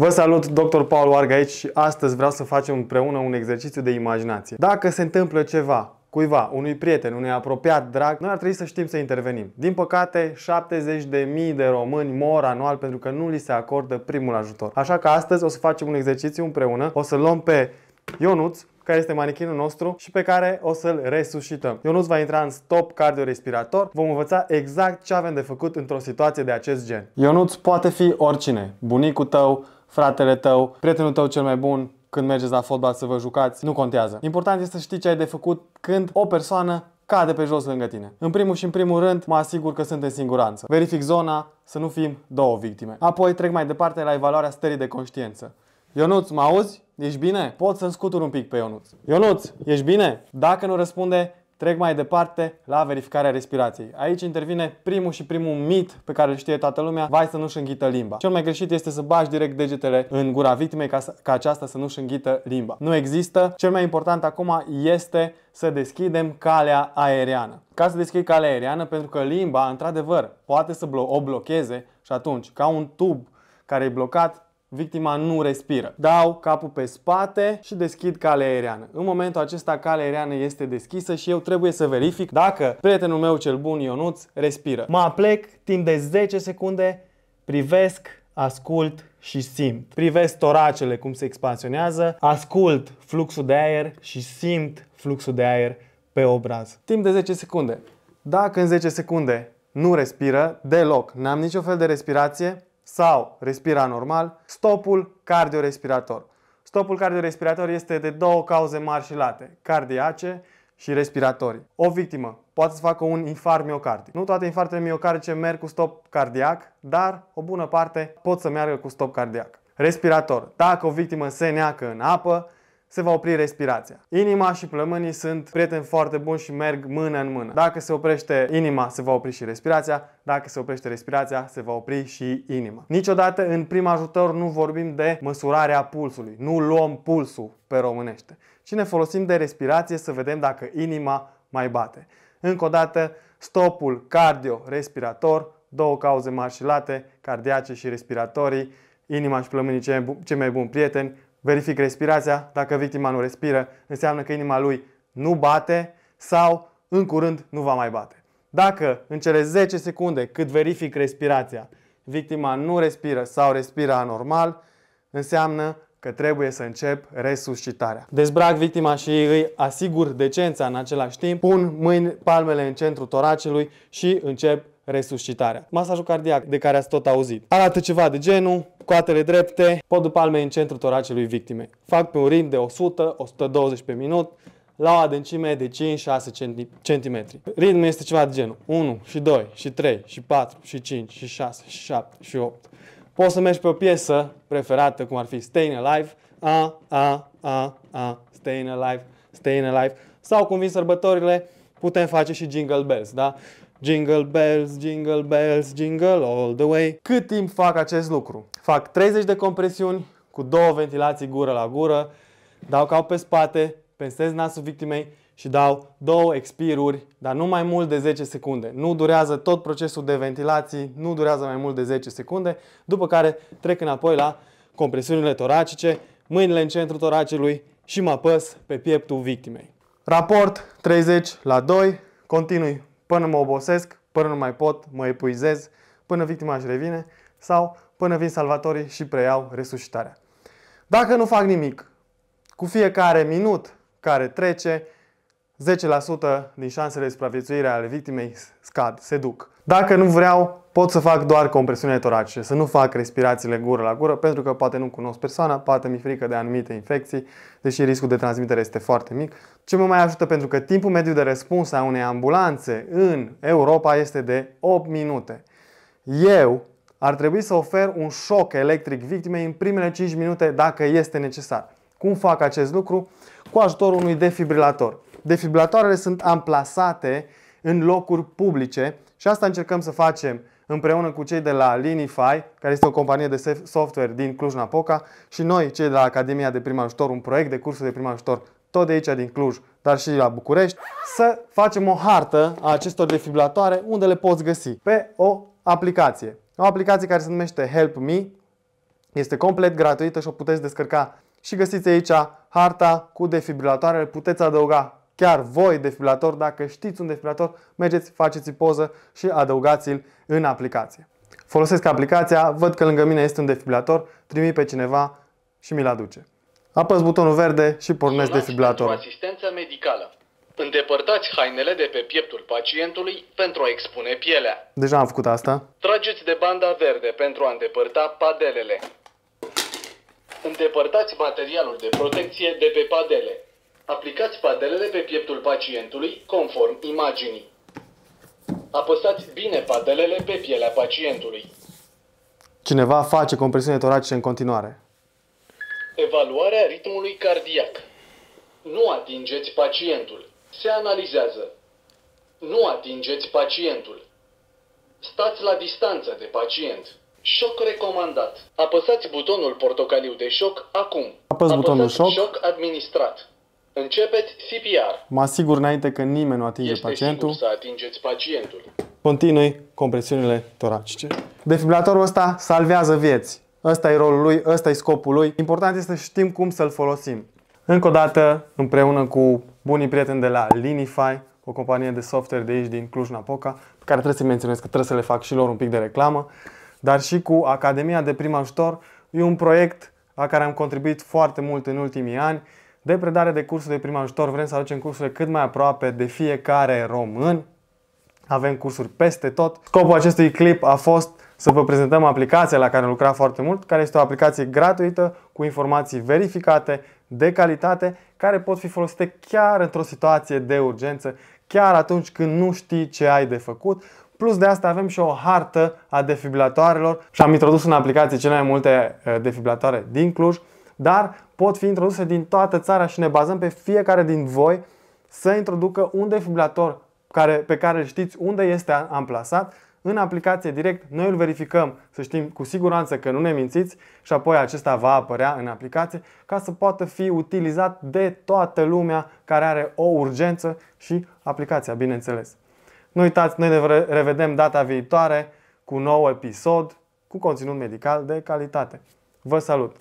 Vă salut, Dr. Paul Oarga aici și astăzi vreau să facem împreună un exercițiu de imaginație. Dacă se întâmplă ceva cuiva, unui prieten, unui apropiat drag, noi ar trebui să știm să intervenim. Din păcate, 70.000 de români mor anual pentru că nu li se acordă primul ajutor. Așa că astăzi o să facem un exercițiu împreună, o să luăm pe Ionuț, care este manichinul nostru și pe care o să-l resuscităm. Ionuț va intra în stop cardiorespirator. Vom învăța exact ce avem de făcut într-o situație de acest gen. Ionuț poate fi oricine, bunicul tău, fratele tău, prietenul tău cel mai bun, când mergeți la fotbal să vă jucați, nu contează. Important este să știi ce ai de făcut când o persoană cade pe jos lângă tine. În primul și în primul rând, mă asigur că sunt în siguranță. Verific zona, să nu fim două victime. Apoi trec mai departe la evaluarea stării de conștiință. Ionuț, mă auzi? Ești bine? Pot să mi scutur un pic pe Ionuț. Ionuț, ești bine? Dacă nu răspunde, Trec mai departe la verificarea respirației. Aici intervine primul și primul mit pe care îl știe toată lumea, vai să nu-și înghită limba. Cel mai greșit este să bagi direct degetele în gura victimei ca, ca aceasta să nu-și înghită limba. Nu există. Cel mai important acum este să deschidem calea aeriană. Ca să deschid calea aeriană, pentru că limba, într-adevăr, poate să o blocheze și atunci, ca un tub care e blocat, Victima nu respiră. Dau capul pe spate și deschid calea aeriană. În momentul acesta calea aeriană este deschisă și eu trebuie să verific dacă prietenul meu cel bun Ionuț respiră. Mă aplec timp de 10 secunde, privesc, ascult și simt. Privesc toracele cum se expansionează, ascult fluxul de aer și simt fluxul de aer pe obraz. Timp de 10 secunde. Dacă în 10 secunde nu respiră deloc, n-am niciun fel de respirație, sau respira normal, stopul cardiorespirator. Stopul cardiorespirator este de două cauze mari și late, cardiace și respiratorii. O victimă poate să facă un infarct miocardic. Nu toate infarctele miocardice merg cu stop cardiac, dar o bună parte pot să meargă cu stop cardiac. Respirator. Dacă o victimă se neacă în apă, se va opri respirația. Inima și plămânii sunt prieteni foarte buni și merg mână în mână. Dacă se oprește inima, se va opri și respirația. Dacă se oprește respirația, se va opri și inima. Niciodată în prim ajutor nu vorbim de măsurarea pulsului. Nu luăm pulsul pe românește, Și ne folosim de respirație să vedem dacă inima mai bate. Încă o dată, stopul cardio-respirator, două cauze mari și late, cardiace și respiratorii, inima și plămânii cei mai buni prieteni, verific respirația, dacă victima nu respiră, înseamnă că inima lui nu bate sau în curând nu va mai bate. Dacă în cele 10 secunde cât verific respirația, victima nu respiră sau respiră anormal, înseamnă că trebuie să încep resuscitarea. Dezbrac victima și îi asigur decența în același timp, pun mâini, palmele în centrul toracelui și încep resuscitarea. Masajul cardiac de care ați tot auzit. Arată ceva de genul, coatele drepte, podul palmei în centrul toracelui victimei. Fac pe un ritm de 100-120 pe minut, la o adâncime de 5-6 cm. Ritmul este ceva de genul 1 și 2 și 3 și 4 și 5 și 6 și 7 și 8. Poți să mergi pe o piesă preferată, cum ar fi "Stayin' Alive, a, a, a, a, "Stayin' Alive, "Stayin' Alive, sau cum vin sărbătorile, putem face și Jingle Bells, da? Jingle bells, jingle bells, jingle all the way. Cât timp fac acest lucru? Fac 30 de compresiuni cu două ventilații gură la gură, dau cap pe spate, pensez nasul victimei și dau două expiruri, dar nu mai mult de 10 secunde. Nu durează tot procesul de ventilații, nu durează mai mult de 10 secunde, după care trec înapoi la compresiunile toracice, mâinile în centrul toracelui și mă apăs pe pieptul victimei. Raport 30 la 2, continui până mă obosesc, până nu mai pot, mă epuizez, până victima își revine sau până vin salvatorii și preiau resuscitarea. Dacă nu fac nimic, cu fiecare minut care trece, 10% din șansele de supraviețuire ale victimei scad, se duc. Dacă nu vreau, pot să fac doar compresiune toracice, să nu fac respirațiile gură la gură, pentru că poate nu cunosc persoana, poate mi e frică de anumite infecții, deși riscul de transmitere este foarte mic. Ce mă mai ajută pentru că timpul mediu de răspuns a unei ambulanțe în Europa este de 8 minute. Eu ar trebui să ofer un șoc electric victimei în primele 5 minute dacă este necesar. Cum fac acest lucru? Cu ajutorul unui defibrilator. Defibrilatoarele sunt amplasate în locuri publice și asta încercăm să facem împreună cu cei de la Linify, care este o companie de software din Cluj-Napoca, și noi, cei de la Academia de Prim Ajutor, un proiect de cursuri de prim ajutor tot de aici din Cluj, dar și la București, să facem o hartă a acestor defibratoare unde le poți găsi pe o aplicație. O aplicație care se numește Help Me, este complet gratuită și o puteți descărca și găsiți aici harta cu defibratoarele, puteți adăuga chiar voi defibrilator, dacă știți un defibrilator, mergeți, faceți poză și adăugați-l în aplicație. Folosesc aplicația, văd că lângă mine este un defibrilator, trimit pe cineva și mi-l aduce. Apăs butonul verde și pornesc defibrilatorul. Asistență medicală. Îndepărtați hainele de pe pieptul pacientului pentru a expune pielea. Deja am făcut asta. Trageți de banda verde pentru a îndepărta padelele. Îndepărtați materialul de protecție de pe padele. Aplicați padelele pe pieptul pacientului conform imaginii. Apăsați bine padelele pe pielea pacientului. Cineva face compresiune toracice în continuare. Evaluarea ritmului cardiac. Nu atingeți pacientul. Se analizează. Nu atingeți pacientul. Stați la distanță de pacient. Șoc recomandat. Apăsați butonul portocaliu de șoc acum. Apăs Apăsați butonul șoc. șoc administrat. Începeți CPR. Mă asigur înainte că nimeni nu atinge este pacientul. Este să atingeți pacientul. Continui compresiunile toracice. Defibrilatorul ăsta salvează vieți. Ăsta e rolul lui, ăsta e scopul lui. Important este să știm cum să-l folosim. Încă o dată, împreună cu bunii prieteni de la Linify, o companie de software de aici din Cluj-Napoca, pe care trebuie să menționez că trebuie să le fac și lor un pic de reclamă, dar și cu Academia de Prim Ajutor. E un proiect la care am contribuit foarte mult în ultimii ani de predare de cursuri de prim ajutor. Vrem să aducem cursurile cât mai aproape de fiecare român. Avem cursuri peste tot. Scopul acestui clip a fost să vă prezentăm aplicația la care am lucrat foarte mult, care este o aplicație gratuită cu informații verificate, de calitate, care pot fi folosite chiar într-o situație de urgență, chiar atunci când nu știi ce ai de făcut. Plus de asta avem și o hartă a defibratoarelor și am introdus în aplicație cele mai multe eh, defibratoare din Cluj dar pot fi introduse din toată țara și ne bazăm pe fiecare din voi să introducă un defibrilator care, pe care îl știți unde este amplasat în aplicație direct. Noi îl verificăm să știm cu siguranță că nu ne mințiți și apoi acesta va apărea în aplicație ca să poată fi utilizat de toată lumea care are o urgență și aplicația, bineînțeles. Nu uitați, noi ne revedem data viitoare cu un nou episod cu conținut medical de calitate. Vă salut!